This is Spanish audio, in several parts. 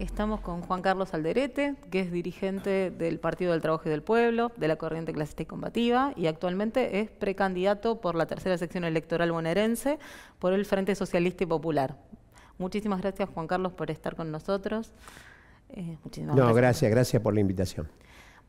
Estamos con Juan Carlos Alderete, que es dirigente del Partido del Trabajo y del Pueblo, de la Corriente Clasista y Combativa, y actualmente es precandidato por la tercera sección electoral bonaerense por el Frente Socialista y Popular. Muchísimas gracias, Juan Carlos, por estar con nosotros. Eh, no, gracias, gracias por la invitación.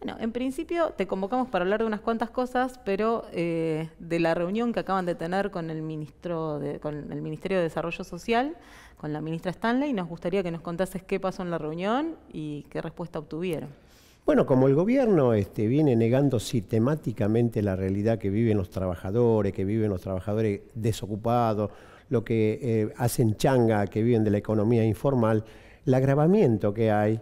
Bueno, en principio te convocamos para hablar de unas cuantas cosas, pero eh, de la reunión que acaban de tener con el, ministro de, con el Ministerio de Desarrollo Social, con la ministra Stanley, nos gustaría que nos contases qué pasó en la reunión y qué respuesta obtuvieron. Bueno, como el gobierno este, viene negando sistemáticamente la realidad que viven los trabajadores, que viven los trabajadores desocupados, lo que eh, hacen changa, que viven de la economía informal, el agravamiento que hay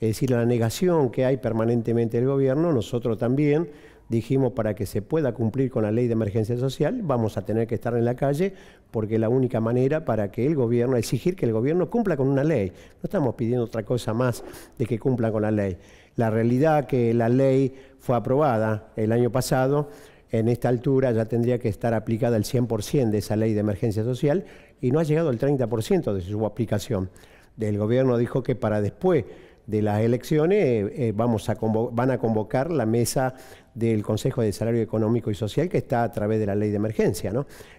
es decir, la negación que hay permanentemente del gobierno, nosotros también dijimos para que se pueda cumplir con la ley de emergencia social, vamos a tener que estar en la calle porque la única manera para que el gobierno, exigir que el gobierno cumpla con una ley. No estamos pidiendo otra cosa más de que cumplan con la ley. La realidad que la ley fue aprobada el año pasado, en esta altura ya tendría que estar aplicada el 100% de esa ley de emergencia social y no ha llegado el 30% de su aplicación. El gobierno dijo que para después de las elecciones eh, eh, van a convocar la mesa del Consejo de Salario Económico y Social que está a través de la ley de emergencia,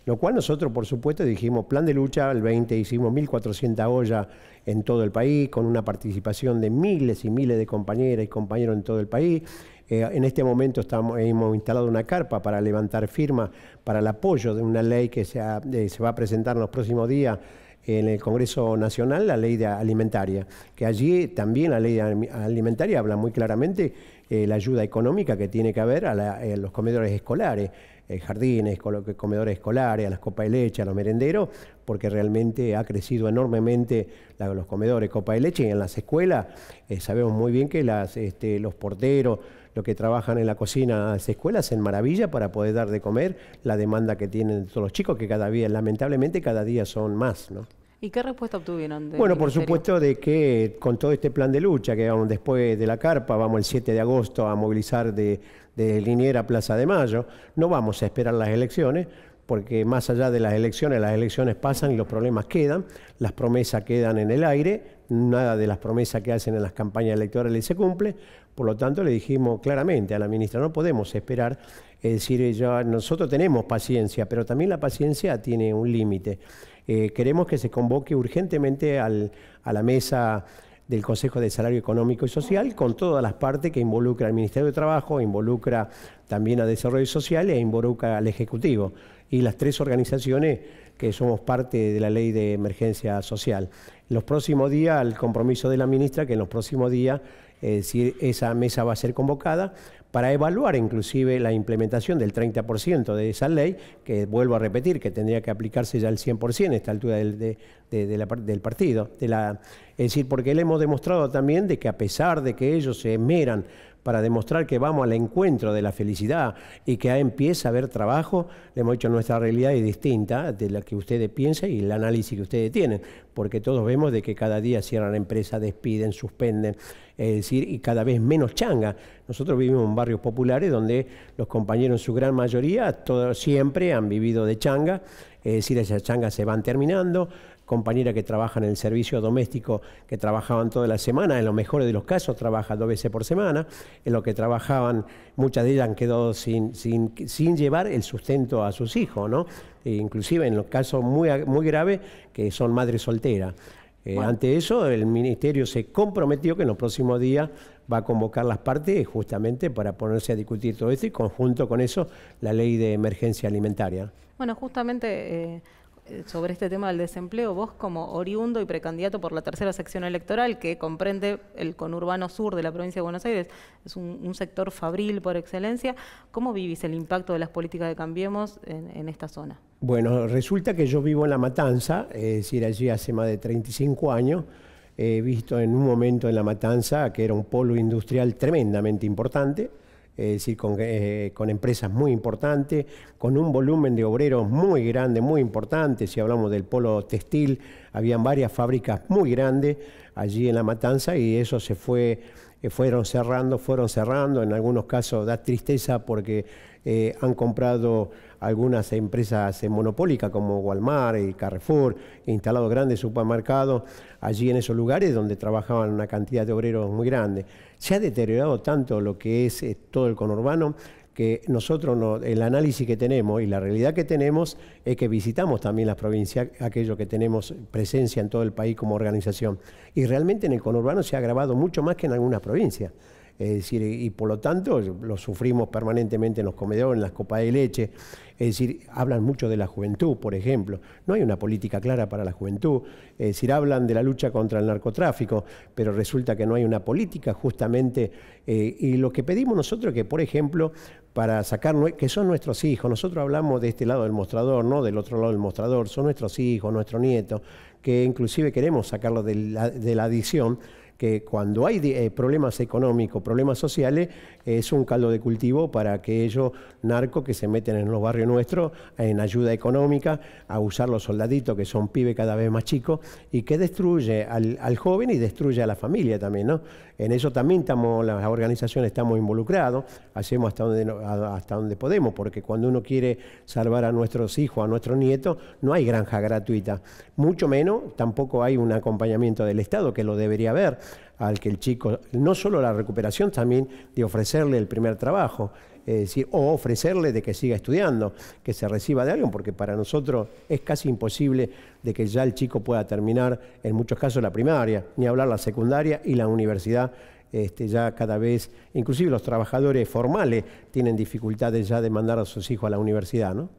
Lo cual nosotros, por supuesto, dijimos plan de lucha el 20, hicimos 1.400 ollas en todo el país, con una participación de miles y miles de compañeras y compañeros en todo el país. Eh, en este momento estamos, hemos instalado una carpa para levantar firmas para el apoyo de una ley que se, se va a presentar en los próximos días en el Congreso Nacional la ley alimentaria, que allí también la ley alimentaria habla muy claramente eh, la ayuda económica que tiene que haber a, eh, los comedores escolares, eh, jardines, comedores escolares, a las copas de leche, a los merenderos, porque realmente ha crecido enormemente los comedores copas de leche y en las escuelas sabemos muy bien que las, este, los porteros, los que trabajan en la cocina, las escuelas, en maravilla para poder dar de comer la demanda que tienen todos los chicos, que cada día, lamentablemente, cada día son más, ¿no? ¿Y qué respuesta obtuvieron? De bueno, por supuesto de que con todo este plan de lucha, que vamos después de la carpa, vamos el 7 de agosto a movilizar de, de Liniera a Plaza de Mayo, no vamos a esperar las elecciones, porque más allá de las elecciones, las elecciones pasan y los problemas quedan, las promesas quedan en el aire, nada de las promesas que hacen en las campañas electorales se cumple, por lo tanto le dijimos claramente a la ministra, no podemos esperar, es decir, ya nosotros tenemos paciencia, pero también la paciencia tiene un límite. Eh, queremos que se convoque urgentemente a la mesa del Consejo de Salario Económico y Social, con todas las partes que involucra al Ministerio de Trabajo, involucra también a Desarrollo Social e involucra al Ejecutivo. Y las tres organizaciones que somos parte de la ley de emergencia social. los próximos días, al compromiso de la ministra, que en los próximos días, eh, si esa mesa va a ser convocada, para evaluar inclusive la implementación del 30% de esa ley, que vuelvo a repetir, que tendría que aplicarse ya el 100% a esta altura del, del partido. es decir, porque le hemos demostrado también de que a pesar de que ellos se esmeran para demostrar que vamos al encuentro de la felicidad y que ahí empieza a haber trabajo, le hemos dicho nuestra realidad es distinta de la que ustedes piensan y el análisis que ustedes tienen, porque todos vemos de que cada día cierran empresa, despiden, suspenden, es decir, y cada vez menos changa. Nosotros vivimos en barrios populares donde los compañeros en su gran mayoría siempre han vivido de changa, es decir, esas changas se van terminando, compañeras que trabajan en el servicio doméstico, que trabajaban toda la semana, en los mejores de los casos trabajan dos veces por semana, en lo que trabajaban, muchas de ellas han quedado sin, llevar el sustento a sus hijos, ¿no? E inclusive en los casos muy, muy graves, que son madres solteras. Eh, ante eso, el Ministerio se comprometió que en los próximos días va a convocar las partes justamente para ponerse a discutir todo esto y conjunto con eso la ley de emergencia alimentaria. Bueno, justamente eh, eh, sobre este tema del desempleo, vos como oriundo y precandidato por la tercera sección electoral que comprende el conurbano sur de la provincia de Buenos Aires, es un, sector fabril por excelencia, ¿cómo vivís el impacto de las políticas de Cambiemos en esta zona? Bueno, resulta que yo vivo en La Matanza, es decir, allí hace más de 35 años, ...he eh, visto en un momento en la matanza, que era un polo industrial tremendamente importante, es decir, eh, con, empresas muy importantes, con un volumen de obreros muy grande, muy importante. Si hablamos del polo textil, habían varias fábricas muy grandes allí en La Matanza y eso se fue, eh, fueron cerrando, fueron cerrando. En algunos casos da tristeza porque eh, han comprado algunas empresas monopólicas como Walmart y Carrefour, instalado grandes supermercados allí en esos lugares donde trabajaban una cantidad de obreros muy grande. Se ha deteriorado tanto lo que es eh, todo el conurbano que nosotros el análisis que tenemos y la realidad que tenemos es que visitamos también las provincias, aquello que tenemos presencia en todo el país como organización. Y realmente en el conurbano se ha agravado mucho más que en algunas provincias. Es decir, y por lo tanto lo sufrimos permanentemente en los comedores, en las copas de leche. Es decir, hablan mucho de la juventud, por ejemplo. No hay una política clara para la juventud. Es decir, hablan de la lucha contra el narcotráfico, pero resulta que no hay una política justamente. Eh, y lo que pedimos nosotros que, por ejemplo, para sacar, que son nuestros hijos, nosotros hablamos de este lado del mostrador, no del otro lado del mostrador, son nuestros hijos, nuestros nietos, que inclusive queremos sacarlos de la, de la adicción que cuando hay eh, problemas económicos, problemas sociales, es un caldo de cultivo para aquellos narcos que se meten en los barrios nuestros en ayuda económica, a usar los soldaditos que son pibes cada vez más chicos y que destruye al, joven y destruye a la familia también, ¿no? En eso también estamos, las organizaciones estamos involucrados, hacemos hasta donde, hasta donde podemos, porque cuando uno quiere salvar a nuestros hijos, a nuestros nietos, no hay granja gratuita, mucho menos tampoco hay un acompañamiento del Estado que lo debería haber al que el chico, no solo la recuperación, también de ofrecerle el primer trabajo, o ofrecerle de que siga estudiando, que se reciba de alguien, porque para nosotros es casi imposible de que ya el chico pueda terminar, en muchos casos, la primaria, ni hablar la secundaria y la universidad. Este, ya cada vez, inclusive los trabajadores formales tienen dificultades ya de mandar a sus hijos a la universidad, ¿no?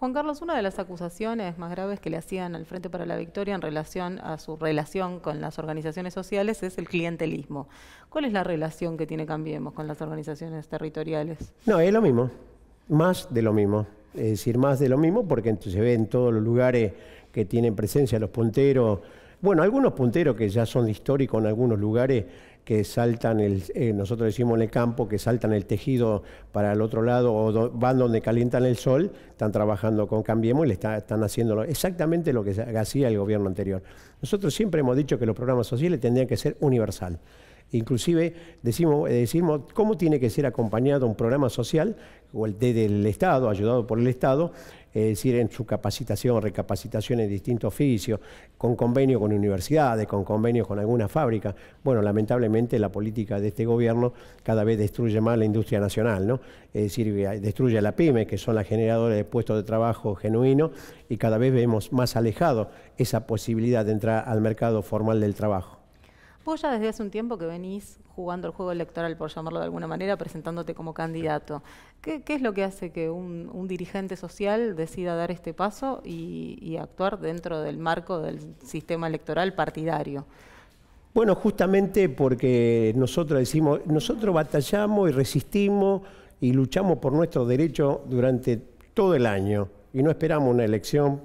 Juan Carlos, una de las acusaciones más graves que le hacían al Frente para la Victoria en relación a su relación con las organizaciones sociales es el clientelismo. ¿Cuál es la relación que tiene Cambiemos con las organizaciones territoriales? No, es lo mismo, más de lo mismo. Es decir, más de lo mismo porque se ve en todos los lugares que tienen presencia los punteros. Bueno, algunos punteros que ya son históricos en algunos lugares que saltan, el, eh, nosotros decimos en el campo, que saltan el tejido para el otro lado o van donde calientan el sol, están trabajando con Cambiemos y le están haciendo exactamente lo que hacía el gobierno anterior. Nosotros siempre hemos dicho que los programas sociales tendrían que ser universal. Inclusive decimos, eh, decimos cómo tiene que ser acompañado un programa social o el del Estado, ayudado por el Estado, es decir, en su capacitación, recapacitación en distintos oficios, con convenios con universidades, con convenios con alguna fábrica Bueno, lamentablemente la política de este gobierno cada vez destruye más la industria nacional, ¿no? Es decir, eh, destruye a la pyme, que son las generadoras de puestos de trabajo genuinos, y cada vez vemos más alejado esa posibilidad de entrar al mercado formal del trabajo. Vos ya desde hace un tiempo que venís jugando el juego electoral, por llamarlo de alguna manera, presentándote como candidato. ¿Qué, es lo que hace que un, dirigente social decida dar este paso y, y actuar dentro del marco del sistema electoral partidario? Bueno, justamente porque nosotros decimos, nosotros batallamos y resistimos y luchamos por nuestros derechos durante todo el año y no esperamos una elección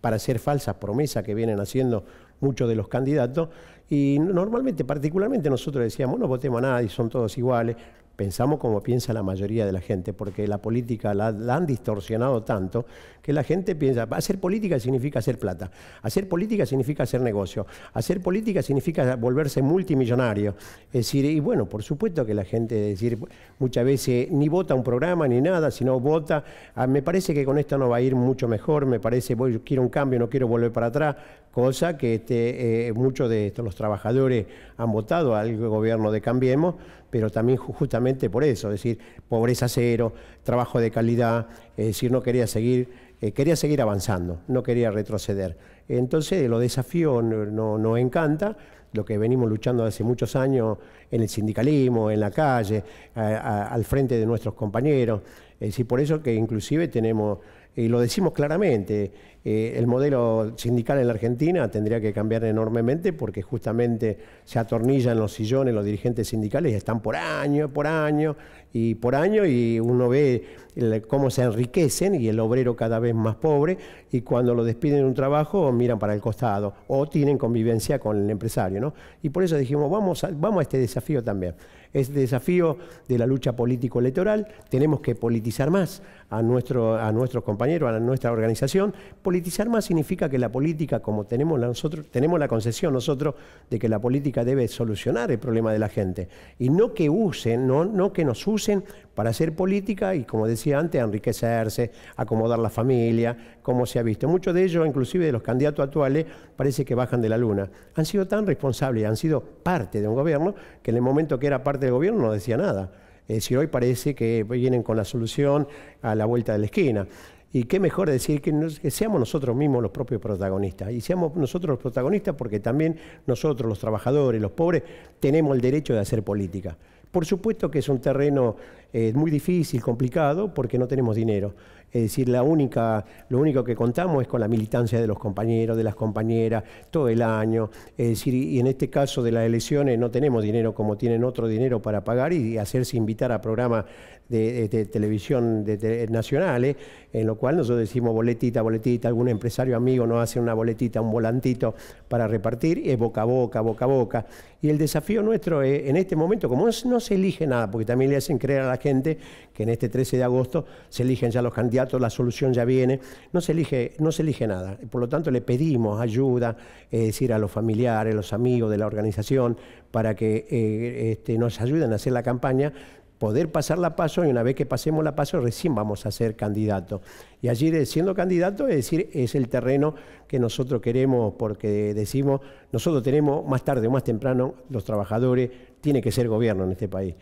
para hacer falsas promesas que vienen haciendo muchos de los candidatos, y normalmente, particularmente nosotros decíamos, no votemos a nadie, son todos iguales, pensamos como piensa la mayoría de la gente, porque la política la, han distorsionado tanto que la gente piensa, hacer política significa hacer plata, hacer política significa hacer negocio, hacer política significa volverse multimillonario. Es decir, y bueno, por supuesto que la gente, decir, muchas veces ni vota un programa ni nada, sino vota, ah, me parece que con esto no va a ir mucho mejor, me parece, voy, quiero un cambio, no quiero volver para atrás, cosa que este, eh, muchos de estos, los trabajadores han votado al gobierno de Cambiemos, pero también justamente por eso, es decir, pobreza cero, trabajo de calidad, es decir, no quería seguir, eh, quería seguir avanzando, no quería retroceder. Entonces, lo desafío nos no, no encanta, lo que venimos luchando hace muchos años en el sindicalismo, en la calle, al frente de nuestros compañeros, es decir, por eso que inclusive tenemos y lo decimos claramente, eh, el modelo sindical en la Argentina tendría que cambiar enormemente porque justamente se atornillan los sillones los dirigentes sindicales y están por año, por año, y por año y uno ve cómo se enriquecen y el obrero cada vez más pobre y cuando lo despiden de un trabajo miran para el costado o tienen convivencia con el empresario. ¿no? Y por eso dijimos, vamos a, vamos a este desafío también. Este desafío de la lucha político-electoral, tenemos que politizar más a, nuestro, a nuestros compañeros, a nuestra organización. Politizar más significa que la política, como tenemos la, nosotros, tenemos la concesión nosotros de que la política debe solucionar el problema de la gente y no que usen, no, no que nos usen para hacer política y, como decía antes, enriquecerse, acomodar la familia, como se ha visto. Muchos de ellos, inclusive de los candidatos actuales, parece que bajan de la luna. Han sido tan responsables, han sido parte de un gobierno, que en el momento que era parte del gobierno no decía nada. Es decir, hoy parece que vienen con la solución a la vuelta de la esquina. Y qué mejor decir que, seamos nosotros mismos los propios protagonistas. Y seamos nosotros los protagonistas porque también nosotros, los trabajadores, los pobres, tenemos el derecho de hacer política. Por supuesto que es un terreno es muy difícil, complicado, porque no tenemos dinero. Es decir, la única, lo único que contamos es con la militancia de los compañeros, de las compañeras, todo el año. Es decir, y en este caso de las elecciones no tenemos dinero como tienen otro dinero para pagar y hacerse invitar a programas de, televisión nacionales, en lo cual nosotros decimos boletita, boletita, algún empresario amigo nos hace una boletita, un volantito para repartir, y es boca a boca, boca a boca. Y el desafío nuestro en este momento, como no se elige nada, porque también le hacen creer a la gente, que en este 13 de agosto se eligen ya los candidatos, la solución ya viene, no se elige, no se elige nada. Por lo tanto, le pedimos ayuda, es decir, a los familiares, los amigos de la organización, para que eh, este, nos ayuden a hacer la campaña poder pasar la paso y una vez que pasemos la paso recién vamos a ser candidato. Y allí siendo candidato, es decir, es el terreno que nosotros queremos porque decimos, nosotros tenemos más tarde o más temprano, los trabajadores, tiene que ser gobierno en este país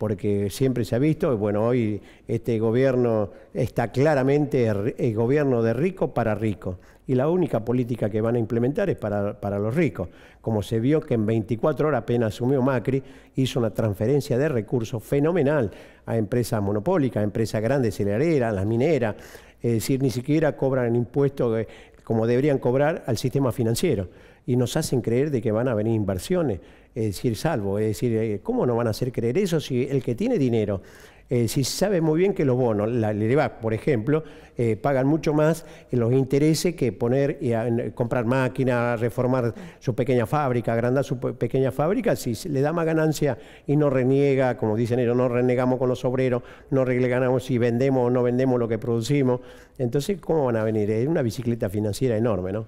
porque siempre se ha visto, bueno, hoy este gobierno está claramente el eh, gobierno de rico para rico, y la única política que van a implementar es para, los ricos, como se vio que en 24 horas apenas asumió Macri, hizo una transferencia de recursos fenomenal a empresas monopólicas, a empresas grandes a las mineras, es decir, ni siquiera cobran impuestos como deberían cobrar al sistema financiero, y nos hacen creer de que van a venir inversiones es decir, salvo. Es decir, eh, ¿cómo no van a hacer creer eso si el que tiene dinero, eh, si sabe muy bien que los bonos, la LEVAC, por ejemplo, eh, pagan mucho más los intereses que poner y comprar máquinas, reformar su pequeña fábrica, agrandar su pequeña fábrica, si le da más ganancia y no reniega, como dicen ellos, no renegamos con los obreros, no ganamos si vendemos o no vendemos lo que producimos. Entonces, ¿cómo van a venir? Es una bicicleta financiera enorme, ¿no?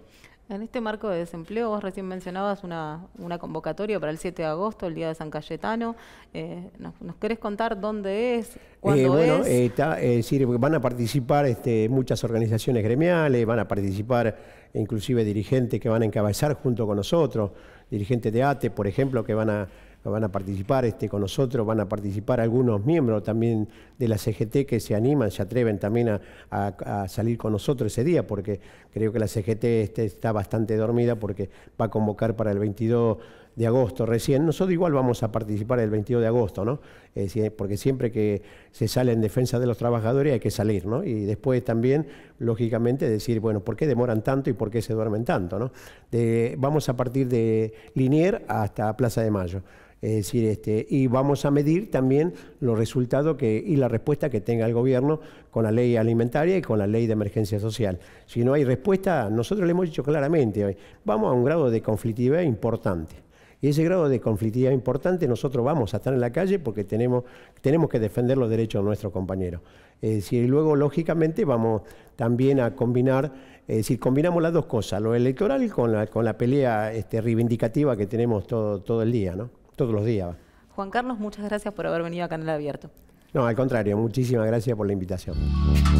En este marco de desempleo, vos recién mencionabas una, convocatoria para el 7 de agosto, el Día de San Cayetano. Eh, ¿nos, querés contar dónde es? ¿Cuándo eh, bueno, es? decir, eh, eh, van a participar este, muchas organizaciones gremiales, van a participar inclusive dirigentes que van a encabezar junto con nosotros, dirigentes de ATE, por ejemplo, que van a van a participar este, con nosotros, van a participar algunos miembros también de la CGT que se animan, se atreven también a, salir con nosotros ese día, porque creo que la CGT este, está bastante dormida porque va a convocar para el 22 de agosto recién. Nosotros igual vamos a participar el 22 de agosto, ¿no? Eh, porque siempre que se sale en defensa de los trabajadores hay que salir, ¿no? Y después también, lógicamente, decir, bueno, ¿por qué demoran tanto y por qué se duermen tanto, ¿no? vamos a partir de Linier hasta Plaza de Mayo. Es decir, este, y vamos a medir también los resultados que, y la respuesta que tenga el gobierno con la ley alimentaria y con la ley de emergencia social. Si no hay respuesta, nosotros le hemos dicho claramente, vamos a un grado de conflictividad importante. Y ese grado de conflictividad importante nosotros vamos a estar en la calle porque tenemos, tenemos que defender los derechos de nuestros compañeros. Es decir, y luego, lógicamente, vamos también a combinar, es decir, combinamos las dos cosas, lo electoral con la, pelea este, reivindicativa que tenemos todo, todo el día, ¿no? Todos los días. Juan Carlos, muchas gracias por haber venido a Canal Abierto. No, al contrario, muchísimas gracias por la invitación.